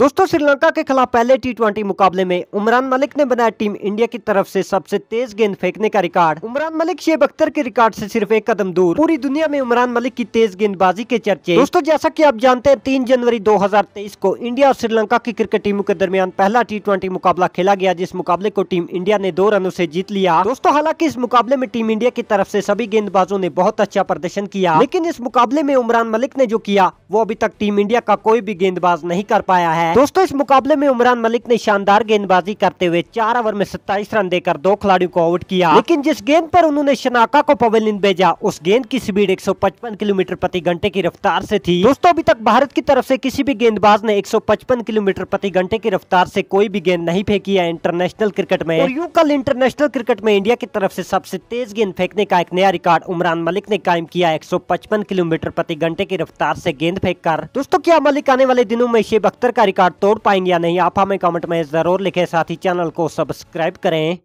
दोस्तों श्रीलंका के खिलाफ पहले टी मुकाबले में उमरान मलिक ने बनाया टीम इंडिया की तरफ से सबसे तेज गेंद फेंकने का रिकॉर्ड उमरान मलिक शेब अख्तर के रिकॉर्ड से सिर्फ एक कदम दूर पूरी दुनिया में उमरान मलिक की तेज गेंदबाजी के चर्चे दोस्तों जैसा कि आप जानते हैं तीन जनवरी 2023 को इंडिया और श्रीलंका की क्रिकेट टीमों के दरमियान पहला टी मुकाबला खेला गया जिस मुकाबले को टीम इंडिया ने दो रनों ऐसी जीत लिया दोस्तों हालांकि इस मुकाबले में टीम इंडिया की तरफ ऐसी सभी गेंदबाजों ने बहुत अच्छा प्रदर्शन किया लेकिन इस मुकाबले में उमरान मलिक ने जो किया वो अभी तक टीम इंडिया का कोई भी गेंदबाज नहीं कर पाया है है दोस्तों इस मुकाबले में उमरान मलिक ने शानदार गेंदबाजी करते हुए चार ओवर में सत्ताईस रन देकर दो खिलाड़ियों को आउट किया लेकिन जिस गेंद पर उन्होंने शनाका को पवेलिन भेजा उस गेंद की स्पीड 155 किलोमीटर प्रति घंटे की रफ्तार से थी दोस्तों अभी तक भारत की तरफ से किसी भी गेंदबाज ने 155 किलोमीटर प्रति घंटे की रफ्तार से कोई भी गेंद नहीं फेंकी है इंटरनेशनल क्रिकेट में और कल इंटरनेशनल क्रिकेट में इंडिया की तरफ से सबसे तेज गेंद फेंकने का एक नया रिकॉर्ड उमरान मलिक ने कायम किया एक किलोमीटर प्रति घंटे की रफ्तार ऐसी गेंद फेंक कर दोस्तों क्या मलिक आने वाले दिनों में शेब अख्तर का रिकॉर्ड तोड़ पाएंगे या नहीं आप हमें कमेंट में ज़रूर लिखें साथ ही चैनल को सब्सक्राइब करें